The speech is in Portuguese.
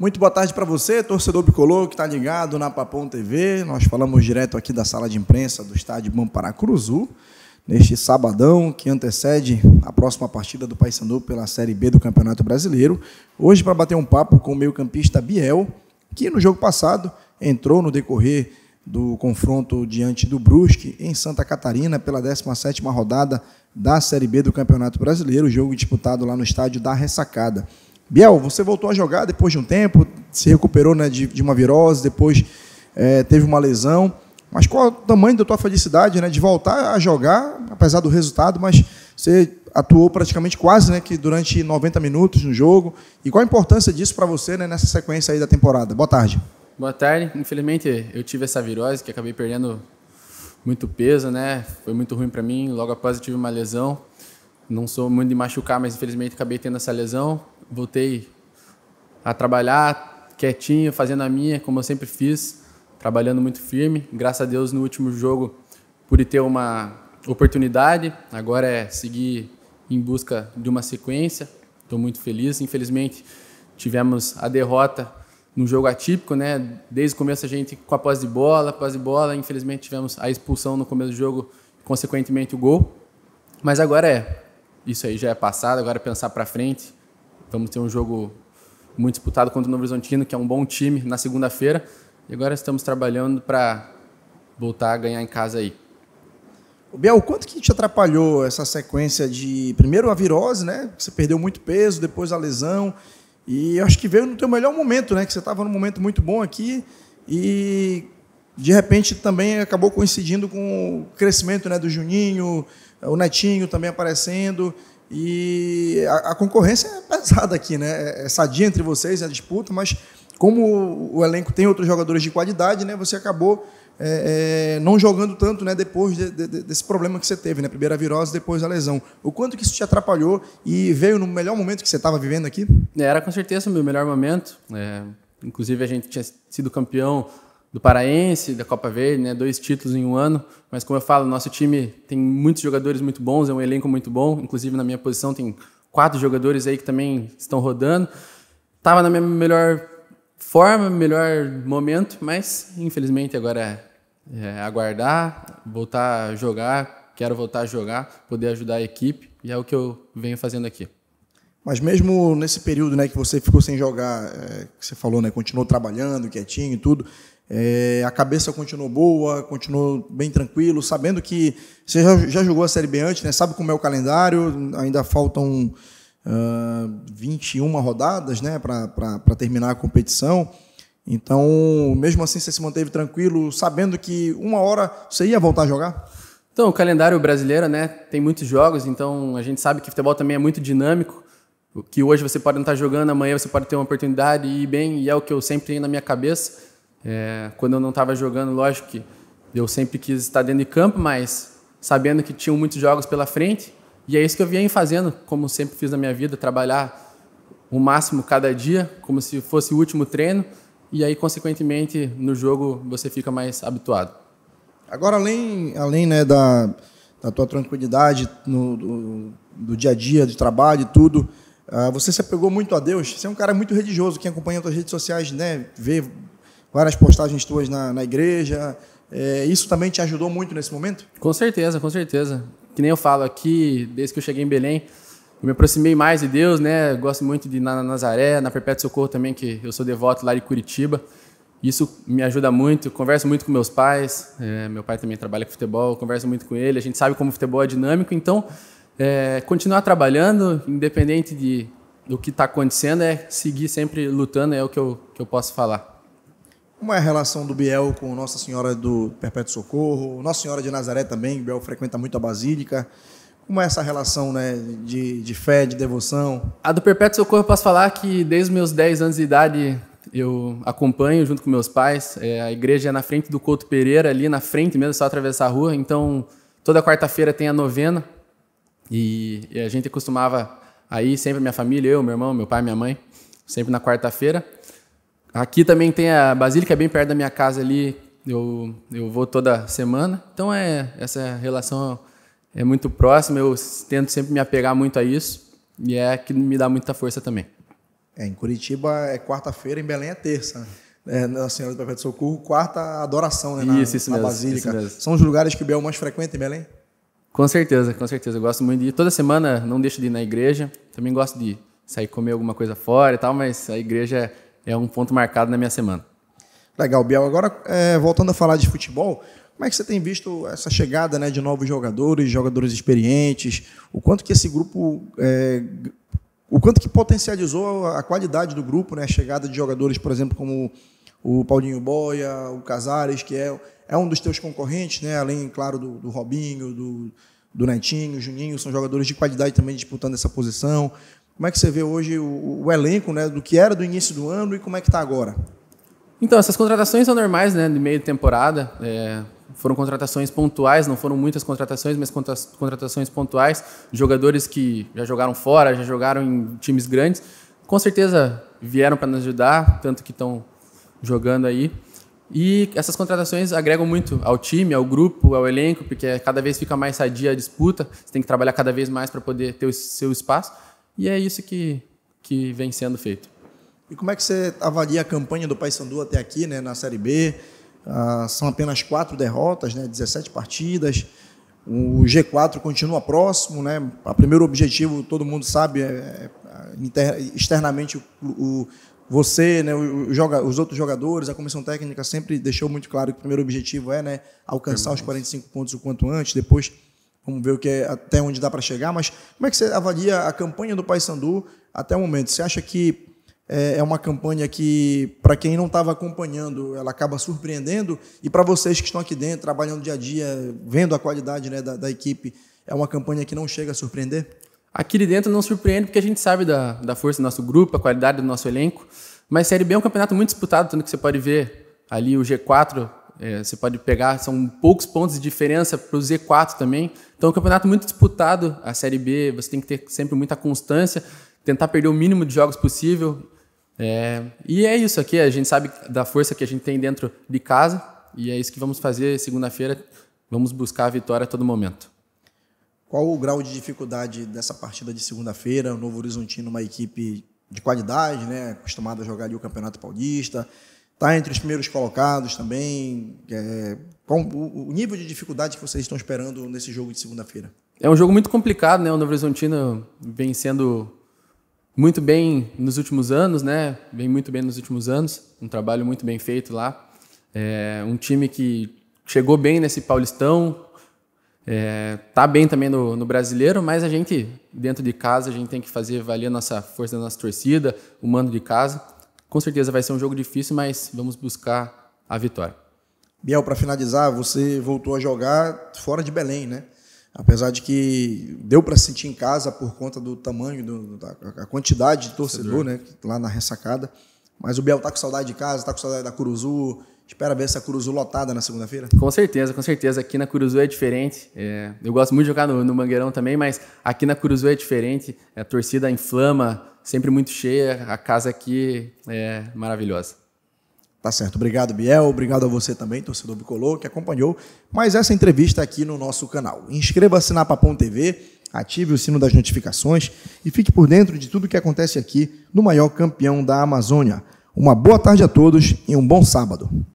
Muito boa tarde para você, torcedor bicolor que está ligado na Papão TV. Nós falamos direto aqui da sala de imprensa do estádio Mamparacuruzu, neste sabadão que antecede a próxima partida do Paysandu pela Série B do Campeonato Brasileiro. Hoje para bater um papo com o meio-campista Biel, que no jogo passado entrou no decorrer do confronto diante do Brusque em Santa Catarina pela 17 rodada da Série B do Campeonato Brasileiro, jogo disputado lá no estádio da Ressacada. Biel, você voltou a jogar depois de um tempo, se recuperou né, de, de uma virose, depois é, teve uma lesão. Mas qual é o tamanho da tua felicidade né, de voltar a jogar, apesar do resultado, mas você atuou praticamente quase né, que durante 90 minutos no jogo. E qual a importância disso para você né, nessa sequência aí da temporada? Boa tarde. Boa tarde. Infelizmente, eu tive essa virose que acabei perdendo muito peso, né? Foi muito ruim para mim. Logo após eu tive uma lesão. Não sou muito de machucar, mas infelizmente acabei tendo essa lesão voltei a trabalhar quietinho, fazendo a minha, como eu sempre fiz, trabalhando muito firme. Graças a Deus, no último jogo, pude ter uma oportunidade. Agora é seguir em busca de uma sequência. Estou muito feliz. Infelizmente, tivemos a derrota num jogo atípico, né? Desde o começo a gente com a posse de bola, posse de bola, infelizmente tivemos a expulsão no começo do jogo, consequentemente o gol. Mas agora é isso aí já é passado, agora é pensar para frente, vamos ter um jogo muito disputado contra o Novo Horizontino, que é um bom time, na segunda-feira. E agora estamos trabalhando para voltar a ganhar em casa aí. Biel, quanto que te atrapalhou essa sequência de primeiro a virose, né? Você perdeu muito peso, depois a lesão. E acho que veio no teu melhor momento, né? Que você estava num momento muito bom aqui e de repente também acabou coincidindo com o crescimento, né, do Juninho, o Netinho também aparecendo. E a, a concorrência é pesada aqui, né? É, é sadia entre vocês, é a disputa, mas como o elenco tem outros jogadores de qualidade, né? Você acabou é, é, não jogando tanto né, depois de, de, desse problema que você teve, né, primeira virose, depois a lesão. O quanto que isso te atrapalhou e veio no melhor momento que você estava vivendo aqui? Era com certeza o meu melhor momento. É, inclusive, a gente tinha sido campeão do Paraense, da Copa Verde, né? dois títulos em um ano. Mas como eu falo, nosso time tem muitos jogadores muito bons, é um elenco muito bom. Inclusive na minha posição tem quatro jogadores aí que também estão rodando. Tava na minha melhor forma, melhor momento, mas infelizmente agora é, é aguardar, voltar a jogar. Quero voltar a jogar, poder ajudar a equipe e é o que eu venho fazendo aqui. Mas mesmo nesse período, né, que você ficou sem jogar, é, que você falou, né, continuou trabalhando quietinho e tudo. É, a cabeça continuou boa, continuou bem tranquilo, sabendo que você já, já jogou a Série B antes, né? sabe como é o calendário, ainda faltam uh, ah, 21 rodadas né? para terminar a competição. Então, mesmo assim, você se manteve tranquilo, sabendo que uma hora você ia voltar a jogar? Então, o calendário brasileiro né, tem muitos jogos, então a gente sabe que futebol também é muito dinâmico que hoje você pode não estar jogando, amanhã você pode ter uma oportunidade e ir bem, e é o que eu sempre tenho na minha cabeça. É, quando eu não estava jogando, lógico que eu sempre quis estar dentro de campo, mas sabendo que tinham muitos jogos pela frente, e é isso que eu vinha fazendo, como sempre fiz na minha vida, trabalhar o máximo cada dia, como se fosse o último treino, e aí, consequentemente, no jogo você fica mais habituado. Agora, além, além né, da, da tua tranquilidade no, do, do dia a dia, de trabalho e tudo, uh, você se apegou muito a Deus. Você é um cara muito religioso, quem acompanha as tuas redes sociais, né, vê várias postagens tuas na, na igreja. É, isso também te ajudou muito nesse momento? Com certeza, com certeza. Que nem eu falo aqui, desde que eu cheguei em Belém, eu me aproximei mais de Deus, né? Gosto muito de na Nazaré, na Perpétua Socorro também, que eu sou devoto lá de Curitiba. Isso me ajuda muito. Converso muito com meus pais. É, meu pai também trabalha com futebol. Converso muito com ele. A gente sabe como o futebol é dinâmico. Então, é, continuar trabalhando, independente de, do que está acontecendo, é seguir sempre lutando. É o que eu, que eu posso falar. Como é a relação do Biel com Nossa Senhora do Perpétuo Socorro? Nossa Senhora de Nazaré também, o Biel frequenta muito a Basílica. Como é essa relação né, de, de fé, de devoção? A do Perpétuo Socorro, eu posso falar que desde os meus 10 anos de idade eu acompanho junto com meus pais. É, a igreja é na frente do Couto Pereira, ali na frente mesmo, só atravessar a rua. Então, toda quarta-feira tem a novena e, e a gente costumava aí sempre minha família, eu, meu irmão, meu pai, minha mãe, sempre na quarta-feira. Aqui também tem a Basílica, é bem perto da minha casa ali. Eu, eu vou toda semana. Então, é essa relação é muito próxima. Eu tento sempre me apegar muito a isso. E é que me dá muita força também. É, em Curitiba é quarta-feira, em Belém é terça. Né? É, na Senhora do Perpétuo Socorro, quarta adoração né, na, isso, isso na mesmo, Basílica. Isso mesmo. São os lugares que o Biel mais frequenta em Belém? Com certeza, com certeza. Eu gosto muito de ir. Toda semana não deixo de ir na igreja. Também gosto de sair comer alguma coisa fora e tal, mas a igreja é é um ponto marcado na minha semana. Legal, Biel. Agora, é, voltando a falar de futebol, como é que você tem visto essa chegada né, de novos jogadores, jogadores experientes? O quanto que esse grupo. É, o quanto que potencializou a qualidade do grupo, né? A chegada de jogadores, por exemplo, como o Paulinho Boia, o Casares, que é, é um dos teus concorrentes, né? Além, claro, do, do Robinho, do, do Netinho, Juninho, são jogadores de qualidade também disputando essa posição. Como é que você vê hoje o, o elenco, né, do que era do início do ano e como é que está agora? Então, essas contratações são normais, né, de meio de temporada. É, foram contratações pontuais, não foram muitas contratações, mas contratações pontuais. Jogadores que já jogaram fora, já jogaram em times grandes. Com certeza vieram para nos ajudar, tanto que estão jogando aí. E essas contratações agregam muito ao time, ao grupo, ao elenco, porque cada vez fica mais sadia a disputa, você tem que trabalhar cada vez mais para poder ter o seu espaço. E é isso que, que vem sendo feito. E como é que você avalia a campanha do Paysandu até aqui, né, na Série B? Ah, são apenas quatro derrotas, né, 17 partidas. O G4 continua próximo, né? O primeiro objetivo, todo mundo sabe, é, é, externamente o, o, você, né, o, joga, os outros jogadores, a comissão técnica sempre deixou muito claro que o primeiro objetivo é né, alcançar os 45 pontos o quanto antes, depois Vamos ver o que é, até onde dá para chegar, mas como é que você avalia a campanha do Paysandu até o momento? Você acha que é, é uma campanha que, para quem não estava acompanhando, ela acaba surpreendendo. E para vocês que estão aqui dentro, trabalhando dia a dia, vendo a qualidade né, da, da, equipe, é uma campanha que não chega a surpreender? Aqui de dentro não surpreende, porque a gente sabe da, da força do nosso grupo, a qualidade do nosso elenco. Mas Série B é um campeonato muito disputado, tanto que você pode ver ali o G4 é, você pode pegar, são poucos pontos de diferença para o Z4 também. Então, é um campeonato muito disputado. A Série B, você tem que ter sempre muita constância, tentar perder o mínimo de jogos possível. É, e é isso aqui, a gente sabe da força que a gente tem dentro de casa. E é isso que vamos fazer segunda-feira. Vamos buscar a vitória a todo momento. Qual o grau de dificuldade dessa partida de segunda-feira? O Novo Horizontino, uma equipe de qualidade, né? acostumada a jogar ali o Campeonato Paulista está entre os primeiros colocados também. É, qual o, nível de dificuldade que vocês estão esperando nesse jogo de segunda-feira? É um jogo muito complicado, né? O Novo Horizontino vem sendo muito bem nos últimos anos, né? Vem muito bem nos últimos anos. Um trabalho muito bem feito lá. É um time que chegou bem nesse Paulistão, é, tá bem também no, no, brasileiro, mas a gente, dentro de casa, a gente tem que fazer valer a nossa força da nossa torcida, o mando de casa. Com certeza vai ser um jogo difícil, mas vamos buscar a vitória. Biel, para finalizar, você voltou a jogar fora de Belém, né? Apesar de que deu para sentir em casa por conta do tamanho, do, da quantidade de torcedor, torcedor. né? Tá lá na ressacada. Mas o Biel tá com saudade de casa, tá com saudade da Curuzu. Espera ver essa Curuzu lotada na segunda-feira? Com certeza, com certeza. Aqui na Curuzu é diferente. É, eu gosto muito de jogar no, no Mangueirão também, mas aqui na Curuzu é diferente. É, a torcida inflama, sempre muito cheia. A casa aqui é maravilhosa. Tá certo. Obrigado, Biel. Obrigado a você também, torcedor bicolor, que acompanhou mais essa entrevista aqui no nosso canal. Inscreva-se na Papão TV ative o sino das notificações e fique por dentro de tudo o que acontece aqui no maior campeão da Amazônia. Uma boa tarde a todos e um bom sábado.